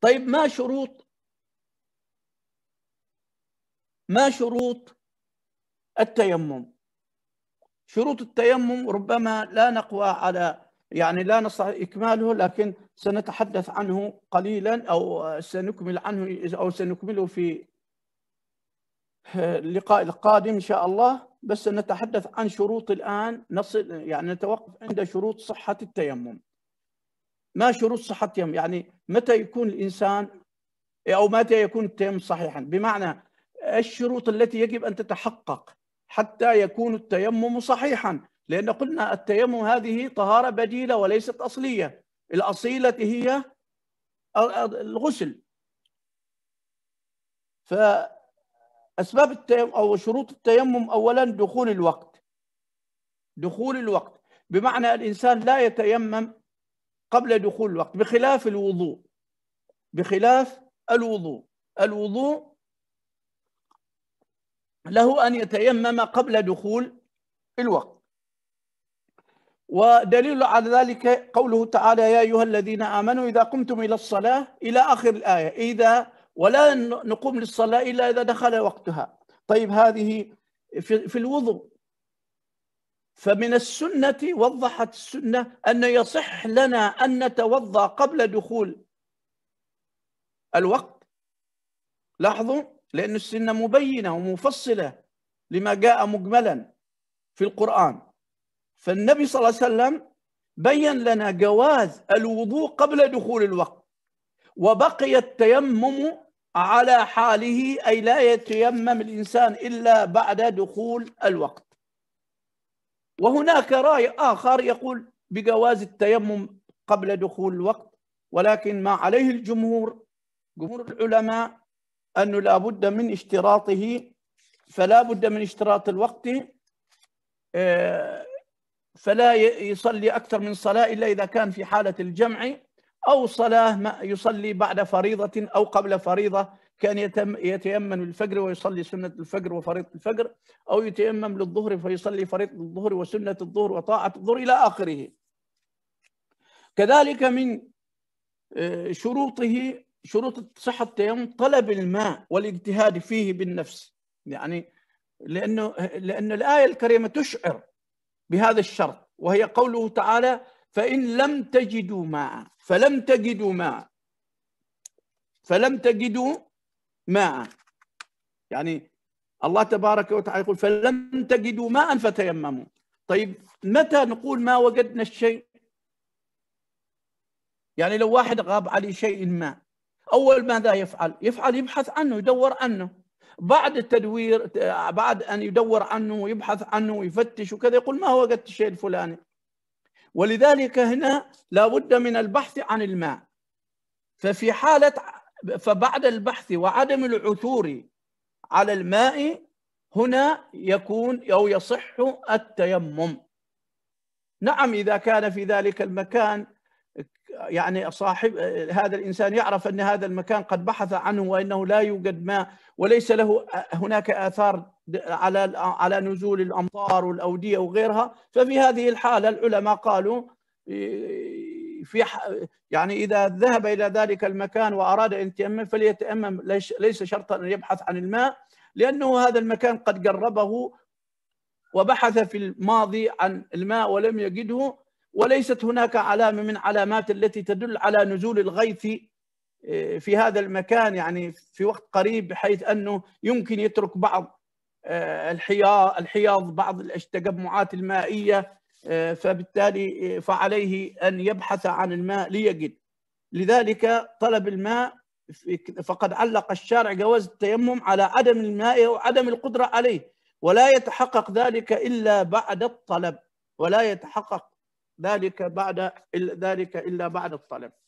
طيب ما شروط ما شروط التيمم شروط التيمم ربما لا نقوى على يعني لا نستطيع اكماله لكن سنتحدث عنه قليلا او سنكمل عنه او سنكمله في اللقاء القادم ان شاء الله بس سنتحدث عن شروط الان نصل يعني نتوقف عند شروط صحه التيمم ما شروط صحتهم يعني متى يكون الإنسان أو متى يكون التيمم صحيحا بمعنى الشروط التي يجب أن تتحقق حتى يكون التيمم صحيحا لأن قلنا التيمم هذه طهارة بديلة وليست أصلية الأصيلة هي الغسل فأسباب التيمم أو شروط التيمم أولا دخول الوقت دخول الوقت بمعنى الإنسان لا يتيمم قبل دخول الوقت بخلاف الوضوء بخلاف الوضوء الوضوء له أن يتيمم قبل دخول الوقت ودليل على ذلك قوله تعالى يا أيها الذين آمنوا إذا قمتم إلى الصلاة إلى آخر الآية إذا ولا نقوم للصلاة إلا إذا دخل وقتها طيب هذه في, الوضوء فمن السنة وضحت السنة أن يصح لنا أن نتوضأ قبل دخول الوقت لاحظوا لأن السنة مبينة ومفصلة لما جاء مجملا في القرآن فالنبي صلى الله عليه وسلم بين لنا جواز الوضوء قبل دخول الوقت وبقي التيمم على حاله أي لا يتيمم الإنسان إلا بعد دخول الوقت وهناك راي آخر يقول بجواز التيمم قبل دخول الوقت ولكن ما عليه الجمهور جمهور العلماء أنه لا بد من اشتراطه فلا بد من اشتراط الوقت آه، فلا يصلي أكثر من صلاة إلا إذا كان في حالة الجمع أو صلاة يصلي بعد فريضة أو قبل فريضة كان يتم يتيمم للفجر ويصلي سنة الفجر وفريضة الفجر أو يتيمم للظهر فيصلي فريضة الظهر وسنة الظهر وطاعة الظهر إلى آخره كذلك من آه، شروطه شروط صحة التيمم طلب الماء والاجتهاد فيه بالنفس يعني لأنه لأن الآية الكريمة تشعر بهذا الشرط وهي قوله تعالى فإن لم تجدوا ماء فلم تجدوا ماء فلم تجدوا ماء يعني الله تبارك وتعالى يقول فلم تجدوا ماء فتيمموا طيب متى نقول ما وجدنا الشيء يعني لو واحد غاب عليه شيء ما اول ماذا يفعل يفعل يبحث عنه يدور عنه بعد التدوير بعد ان يدور عنه ويبحث عنه ويفتش وكذا يقول ما وجدت الشيء الفلاني ولذلك هنا لابد من البحث عن الماء ففي حالة فبعد البحث وعدم العثور على الماء هنا يكون أو يصح التيمم نعم إذا كان في ذلك المكان يعني صاحب هذا الإنسان يعرف أن هذا المكان قد بحث عنه وأنه لا يوجد ماء وليس له هناك آثار على على نزول الأمطار والأودية وغيرها ففي هذه الحالة العلماء قالوا في يعني اذا ذهب الى ذلك المكان واراد ان يتيمم فليتيمم ليس شرطا ان يبحث عن الماء لانه هذا المكان قد قربه وبحث في الماضي عن الماء ولم يجده وليست هناك علامه من علامات التي تدل على نزول الغيث آه، في هذا المكان يعني في وقت قريب بحيث انه يمكن يترك بعض آه، الحياض الحياض بعض التجمعات المائيه آه، فبالتالي آه، فعليه أن يبحث عن الماء ليجد لذلك طلب الماء فقد علق الشارع جواز التيمم على عدم الماء وعدم القدرة عليه ولا يتحقق ذلك إلا بعد الطلب ولا يتحقق ذلك بعد ذلك إلا بعد الطلب